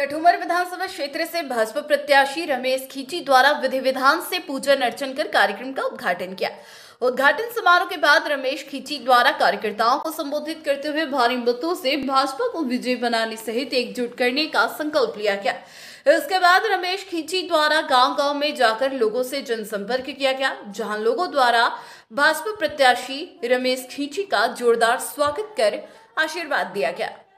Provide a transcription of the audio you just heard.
कठुमर विधानसभा क्षेत्र से भाजपा प्रत्याशी रमेश खींची द्वारा विधि विधान से पूजन अर्चन कर कार्यक्रम का उद्घाटन किया उद्घाटन समारोह के बाद रमेश खींची द्वारा कार्यकर्ताओं को संबोधित करते हुए भारी मतों से भाजपा को विजय बनाने सहित एकजुट करने का संकल्प लिया गया इसके बाद रमेश खींची द्वारा गांव गांव में जाकर लोगों से जनसंपर्क किया गया जहां लोगों द्वारा भाजपा प्रत्याशी रमेश खींची का जोरदार स्वागत कर आशीर्वाद दिया गया